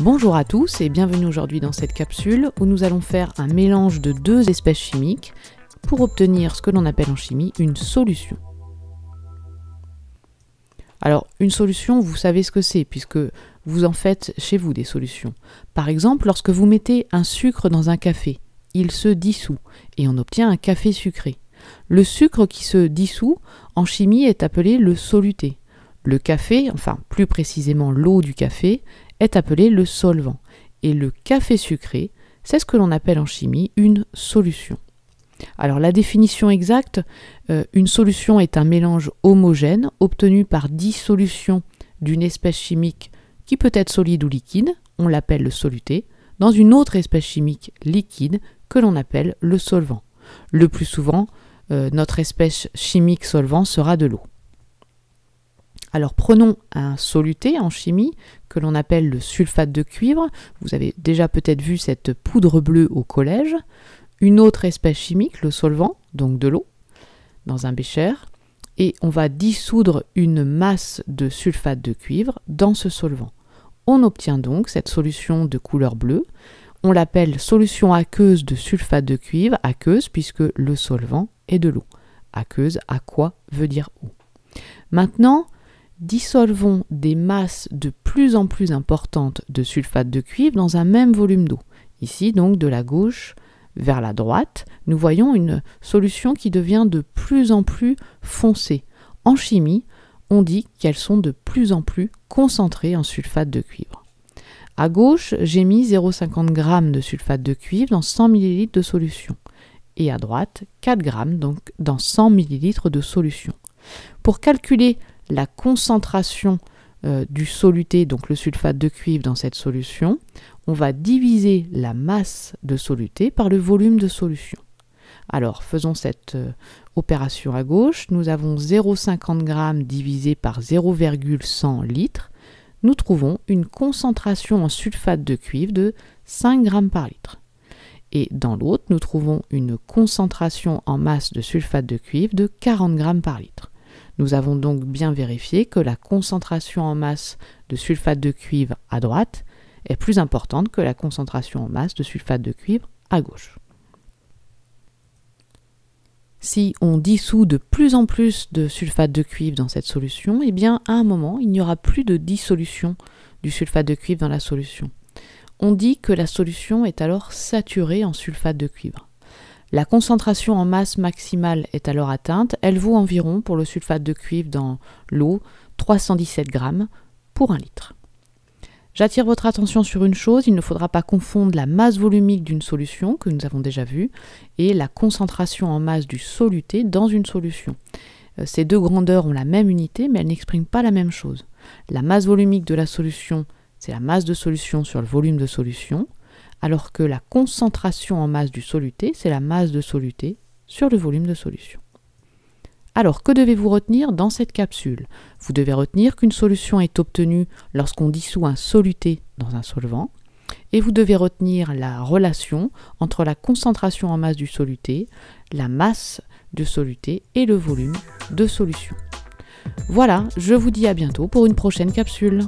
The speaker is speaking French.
Bonjour à tous et bienvenue aujourd'hui dans cette capsule où nous allons faire un mélange de deux espèces chimiques pour obtenir ce que l'on appelle en chimie une solution. Alors une solution, vous savez ce que c'est puisque vous en faites chez vous des solutions. Par exemple, lorsque vous mettez un sucre dans un café, il se dissout et on obtient un café sucré. Le sucre qui se dissout en chimie est appelé le soluté. Le café, enfin plus précisément l'eau du café, est appelé le solvant. Et le café sucré, c'est ce que l'on appelle en chimie une solution. Alors la définition exacte, euh, une solution est un mélange homogène obtenu par dissolution d'une espèce chimique qui peut être solide ou liquide, on l'appelle le soluté, dans une autre espèce chimique liquide que l'on appelle le solvant. Le plus souvent, euh, notre espèce chimique solvant sera de l'eau. Alors prenons un soluté en chimie que l'on appelle le sulfate de cuivre. Vous avez déjà peut-être vu cette poudre bleue au collège. Une autre espèce chimique, le solvant, donc de l'eau, dans un bécher. Et on va dissoudre une masse de sulfate de cuivre dans ce solvant. On obtient donc cette solution de couleur bleue. On l'appelle solution aqueuse de sulfate de cuivre, aqueuse puisque le solvant est de l'eau. Aqueuse, à quoi veut dire eau. Maintenant, dissolvons des masses de plus en plus importantes de sulfate de cuivre dans un même volume d'eau. Ici, donc, de la gauche vers la droite, nous voyons une solution qui devient de plus en plus foncée. En chimie, on dit qu'elles sont de plus en plus concentrées en sulfate de cuivre. À gauche, j'ai mis 0,50 g de sulfate de cuivre dans 100 ml de solution. Et à droite, 4 g donc dans 100 ml de solution. Pour calculer la concentration euh, du soluté, donc le sulfate de cuivre dans cette solution, on va diviser la masse de soluté par le volume de solution. Alors faisons cette euh, opération à gauche. Nous avons 0,50 g divisé par 0,100 litres. Nous trouvons une concentration en sulfate de cuivre de 5 g par litre. Et dans l'autre, nous trouvons une concentration en masse de sulfate de cuivre de 40 g par litre. Nous avons donc bien vérifié que la concentration en masse de sulfate de cuivre à droite est plus importante que la concentration en masse de sulfate de cuivre à gauche. Si on dissout de plus en plus de sulfate de cuivre dans cette solution, eh bien à un moment, il n'y aura plus de dissolution du sulfate de cuivre dans la solution. On dit que la solution est alors saturée en sulfate de cuivre. La concentration en masse maximale est alors atteinte. Elle vaut environ, pour le sulfate de cuivre dans l'eau, 317 g pour 1 litre. J'attire votre attention sur une chose, il ne faudra pas confondre la masse volumique d'une solution, que nous avons déjà vue, et la concentration en masse du soluté dans une solution. Euh, ces deux grandeurs ont la même unité, mais elles n'expriment pas la même chose. La masse volumique de la solution, c'est la masse de solution sur le volume de solution, alors que la concentration en masse du soluté, c'est la masse de soluté sur le volume de solution. Alors, que devez-vous retenir dans cette capsule Vous devez retenir qu'une solution est obtenue lorsqu'on dissout un soluté dans un solvant, et vous devez retenir la relation entre la concentration en masse du soluté, la masse de soluté et le volume de solution. Voilà, je vous dis à bientôt pour une prochaine capsule.